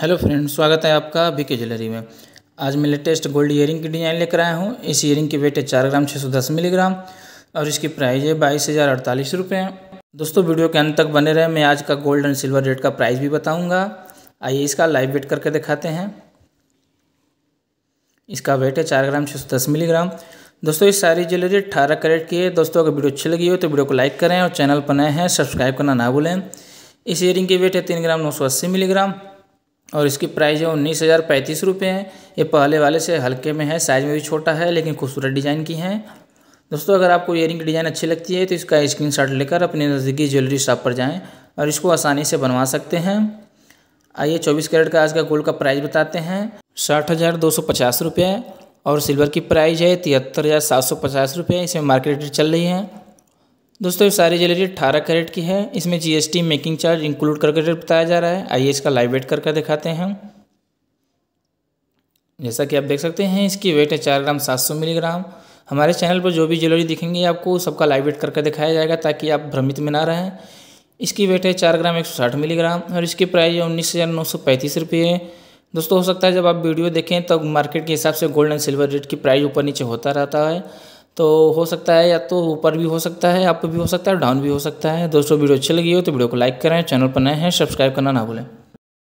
hello friend स्वागत है आपका बी के ज्वेलरी में आज मैं लेटेस्ट गोल्ड ईयरिंग की डिज़ाइन लेकर आया हूँ इस ईयरिंग की वेट है चार ग्राम छः सौ दस मिलीग्राम और इसकी प्राइस है बाईस हज़ार अड़तालीस रुपये दोस्तों वीडियो के अंत तक बने रहे मैं आज का गोल्ड एंड सिल्वर रेट का प्राइस भी बताऊँगा आइए इसका लाइव वेट करके दिखाते हैं इसका वेट है चार ग्राम छः सौ दस मिलीग्राम दोस्तों ये सारी ज्वेलरी अठारह कैरेट की है दोस्तों अगर वीडियो अच्छी लगी हो तो वीडियो को लाइक करें और चैनल पर नए हैं सब्सक्राइब करना ना भूलें इस ईयरिंग की वेट है तीन ग्राम नौ सौ अस्सी मिलीग्राम और इसकी प्राइस है उन्नीस हज़ार पैंतीस रुपये है ये पहले वाले से हल्के में है साइज़ में भी छोटा है लेकिन खूबसूरत डिज़ाइन की है दोस्तों अगर आपको ईयरिंग की डिज़ाइन अच्छी लगती है तो इसका शॉट लेकर अपने नज़दीकी ज्वेलरी शॉप पर जाएँ और इसको आसानी से बनवा सकते हैं आइए चौबीस कैरेट का आज का गोल्ड का प्राइस बताते हैं साठ हज़ार दो सौ पचास रुपये और सिल्वर की प्राइस है तिहत्तर हज़ार सात सौ पचास रुपये इसमें मार्केट रेट चल रही है दोस्तों ये सारी ज्वेलरी अठारह कैरेट की है इसमें जीएसटी मेकिंग चार्ज इंक्लूड करके रेट बताया जा रहा है आइए इसका लाइव वेट करके दिखाते हैं जैसा कि आप देख सकते हैं इसकी वेट है चार ग्राम सात सौ मिलीग्राम हमारे चैनल पर जो भी ज्वेलरी दिखेंगे आपको सबका लाइव वेट करके दिखाया जाएगा ताकि आप भ्रमित में ना रहें इसकी वेट है चार ग्राम एक सौ साठ मिलीग्राम और इसकी प्राइस है उन्नीस हज़ार नौ सौ पैंतीस रुपये दोस्तों हो सकता है जब आप वीडियो देखें तब तो मार्केट के हिसाब से गोल्ड एंड सिल्वर रेट की प्राइस ऊपर नीचे होता रहता है तो हो सकता है या तो ऊपर भी हो सकता है अप भी हो सकता है डाउन भी हो सकता है दोस्तों वीडियो अच्छी लगी हो तो वीडियो को लाइक करें चैनल पर नए हैं सब्सक्राइब करना ना भूलें